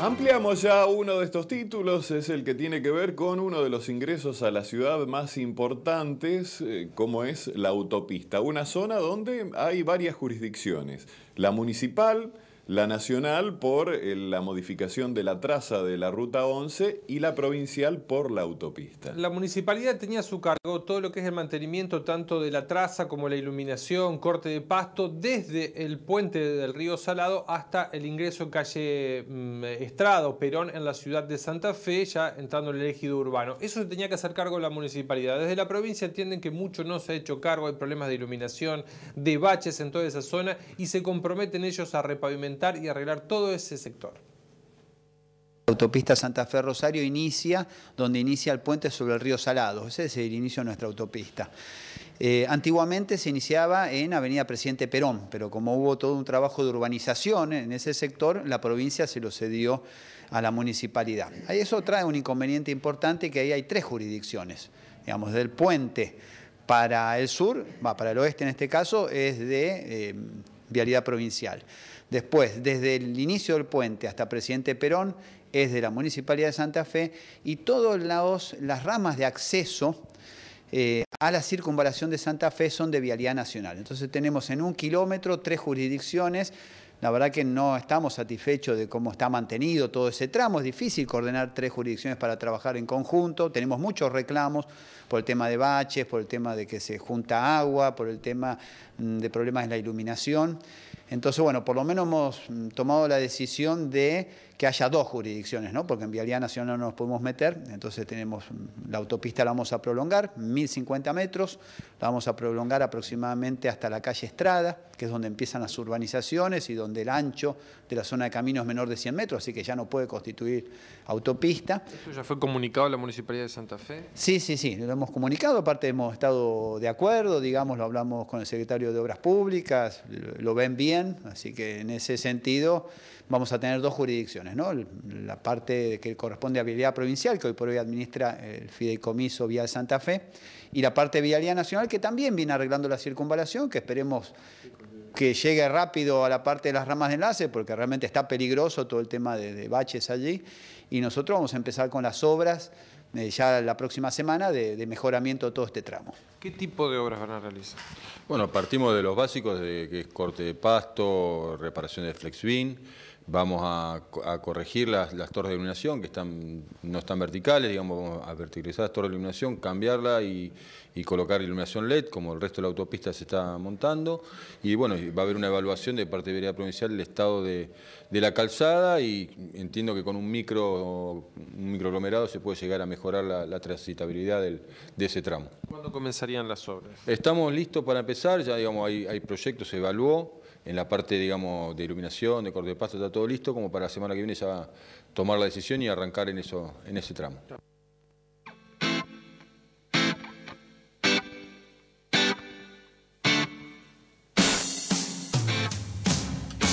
Ampliamos ya uno de estos títulos, es el que tiene que ver con uno de los ingresos a la ciudad más importantes, eh, como es la autopista, una zona donde hay varias jurisdicciones, la municipal, la nacional por eh, la modificación de la traza de la ruta 11 y la provincial por la autopista. La municipalidad tenía a su cargo todo lo que es el mantenimiento tanto de la traza como la iluminación, corte de pasto, desde el puente del río Salado hasta el ingreso en calle mm, Estrado, Perón, en la ciudad de Santa Fe, ya entrando en el ejido urbano. Eso se tenía que hacer cargo la municipalidad. Desde la provincia entienden que mucho no se ha hecho cargo, hay problemas de iluminación, de baches en toda esa zona y se comprometen ellos a repavimentar y arreglar todo ese sector. La autopista Santa Fe Rosario inicia donde inicia el puente sobre el río Salado, ese es el inicio de nuestra autopista. Eh, antiguamente se iniciaba en Avenida Presidente Perón, pero como hubo todo un trabajo de urbanización en ese sector, la provincia se lo cedió a la municipalidad. Ahí eso trae un inconveniente importante que ahí hay tres jurisdicciones, digamos, del puente para el sur, va para el oeste en este caso, es de eh, Vialidad Provincial. Después, desde el inicio del puente hasta Presidente Perón, es de la Municipalidad de Santa Fe y todos lados, las ramas de acceso eh, a la circunvalación de Santa Fe son de vialidad nacional. Entonces tenemos en un kilómetro tres jurisdicciones la verdad que no estamos satisfechos de cómo está mantenido todo ese tramo. Es difícil coordinar tres jurisdicciones para trabajar en conjunto. Tenemos muchos reclamos por el tema de baches, por el tema de que se junta agua, por el tema mm, de problemas en la iluminación. Entonces, bueno, por lo menos hemos mm, tomado la decisión de que haya dos jurisdicciones, ¿no? Porque en Vialidad Nacional no nos podemos meter, entonces tenemos mm, la autopista la vamos a prolongar, 1050 metros, la vamos a prolongar aproximadamente hasta la calle Estrada, que es donde empiezan las urbanizaciones y donde el ancho de la zona de camino es menor de 100 metros, así que ya no puede constituir autopista. ¿Eso ya fue comunicado a la Municipalidad de Santa Fe? Sí, sí, sí, lo hemos comunicado, aparte hemos estado de acuerdo, digamos, lo hablamos con el secretario de Obras Públicas, lo ven bien así que en ese sentido vamos a tener dos jurisdicciones, ¿no? la parte que corresponde a Vialidad Provincial, que hoy por hoy administra el Fideicomiso Vial Santa Fe, y la parte de Vialidad Nacional, que también viene arreglando la circunvalación, que esperemos que llegue rápido a la parte de las ramas de enlace, porque realmente está peligroso todo el tema de, de baches allí, y nosotros vamos a empezar con las obras eh, ya la próxima semana de, mejoramiento de todo este tramo. ¿Qué tipo de obras van a realizar? Bueno, partimos de los básicos, de, que es corte de pasto, reparación de flexbin, vamos a, corregir las, torres de iluminación que están, no están verticales, digamos, vamos a verticalizar las torres de iluminación, cambiarla y, colocar iluminación LED, como el resto de la autopista se está montando. Y bueno, va a haber una evaluación de parte de Vereda Provincial del estado de, la calzada y entiendo que con un micro un se puede llegar a mejorar la, transitabilidad de ese tramo. ¿Cuándo comenzarían las obras? Estamos listos para empezar, ya digamos, hay, proyectos, se evaluó en la parte, digamos, de iluminación, de corte de paso todo listo como para la semana que viene ya tomar la decisión y arrancar en, eso, en ese tramo.